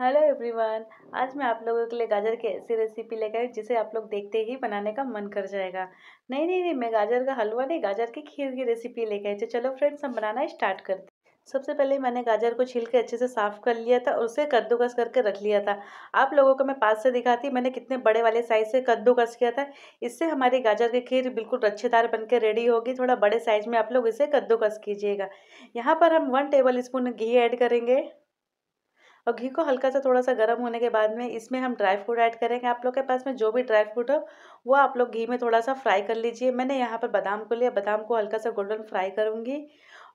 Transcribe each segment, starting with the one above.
hello everyone आज मैं आप लोगों के लिए गाजर की ऐसी रेसिपी लेकर जिसे आप लोग देखते ही बनाने का मन कर जाएगा नहीं नहीं नहीं मैं गाजर का हलवा नहीं गाजर की खीर की रेसिपी लेकर आई तो चलो फ्रेंड्स हम बनाना स्टार्ट करते सबसे पहले मैंने गाजर को छील के अच्छे से साफ़ कर लिया था और उसे कद्दूकस करके रख लिया था आप लोगों को मैं पास से दिखाती मैंने कितने बड़े वाले साइज़ से कद्दूकस किया था इससे हमारी गाजर की खीर बिल्कुल रच्छेदार बन के रेडी होगी थोड़ा बड़े साइज़ में आप लोग इसे कद्दूकस कीजिएगा यहाँ पर हम वन टेबल स्पून घी ऐड करेंगे और घी को हल्का सा थोड़ा सा गर्म होने के बाद में इसमें हम ड्राई फ्रूट ऐड करेंगे आप लोग के पास में जो भी ड्राई फ्रूट हो वो आप लोग घी में थोड़ा सा फ्राई कर लीजिए मैंने यहाँ पर बादाम को लिया बादाम को हल्का सा गोल्डन फ्राई करूँगी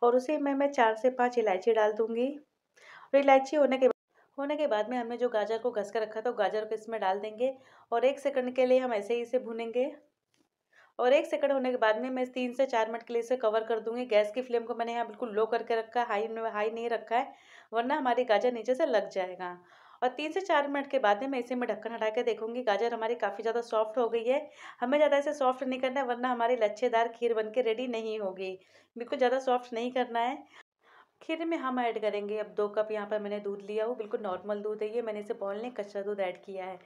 और उसी में मैं चार से पाँच इलायची डाल दूँगी और इलायची होने के होने के बाद में हमने जो गाजर को घस कर रखा था वो गाजर को इसमें डाल देंगे और एक सेकंड के लिए हम ऐसे ही इसे भुनेंगे और एक सेकंड होने के बाद में मैं तीन से चार मिनट के लिए इसे कवर कर दूंगी गैस की फ्लेम को मैंने यहाँ बिल्कुल लो करके रखा है हाई हाई नहीं रखा है वरना हमारी गाजर नीचे से लग जाएगा और तीन से चार मिनट के बाद मैं इसे मैं ढक्कन हटा के देखूंगी गाजर हमारी काफ़ी ज़्यादा सॉफ्ट हो गई है हमें ज़्यादा इसे सॉफ्ट नहीं करना है वरना हमारी लच्छेदार खीर बन के रेडी नहीं होगी बिल्कुल ज़्यादा सॉफ्ट नहीं करना है खीर में हम ऐड करेंगे अब दो कप यहाँ पर मैंने दूध लिया हूँ बिल्कुल नॉर्मल दूध है ये मैंने इसे बॉल नहीं कच्चा दूध ऐड किया है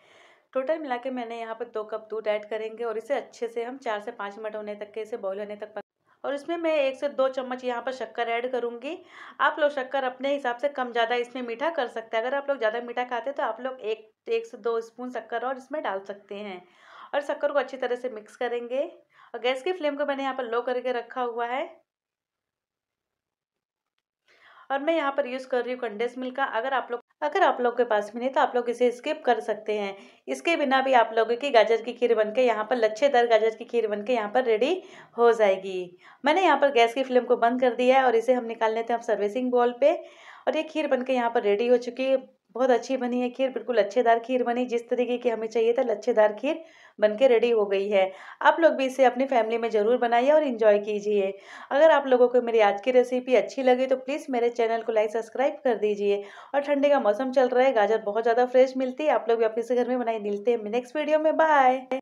टोटल मिला के मैंने यहाँ पर दो कप दूध ऐड करेंगे और इसे अच्छे से हम चार से पाँच मिनट होने तक के इसे बॉईल होने तक और इसमें मैं एक से दो चम्मच यहाँ पर शक्कर ऐड करूँगी आप लोग शक्कर अपने हिसाब से कम ज़्यादा इसमें मीठा कर सकते हैं अगर आप लोग ज़्यादा मीठा खाते हैं तो आप लोग एक एक से दो स्पून शक्कर और इसमें डाल सकते हैं और शक्कर को अच्छी तरह से मिक्स करेंगे और गैस की फ्लेम को मैंने यहाँ पर लो करके रखा हुआ है और मैं यहाँ पर यूज़ कर रही हूँ कंडेंस मिल्क का अगर आप लोग अगर आप लोग के पास में नहीं तो आप लोग इसे स्किप कर सकते हैं इसके बिना भी आप लोगों की गाजर की खीर बनके यहाँ पर लच्छेदार गाजर की खीर बनके यहाँ पर रेडी हो जाएगी मैंने यहाँ पर गैस की फ्लेम को बंद कर दिया है और इसे हम निकाल लेते हैं हम सर्विसिंग बॉल पर और ये खीर बनके यहाँ पर रेडी हो चुकी है बहुत अच्छी बनी है खीर बिल्कुल अच्छेदार खीर बनी जिस तरीके की हमें चाहिए था लच्छेदार खीर बन के रेडी हो गई है आप लोग भी इसे अपनी फैमिली में ज़रूर बनाइए और इन्जॉय कीजिए अगर आप लोगों को मेरी आज की रेसिपी अच्छी लगी तो प्लीज़ मेरे चैनल को लाइक सब्सक्राइब कर दीजिए और ठंडी का मौसम चल रहा है गाजर बहुत ज़्यादा फ्रेश मिलती है आप लोग भी अपने से घर में बनाई मिलते हैं नेक्स्ट वीडियो में बाय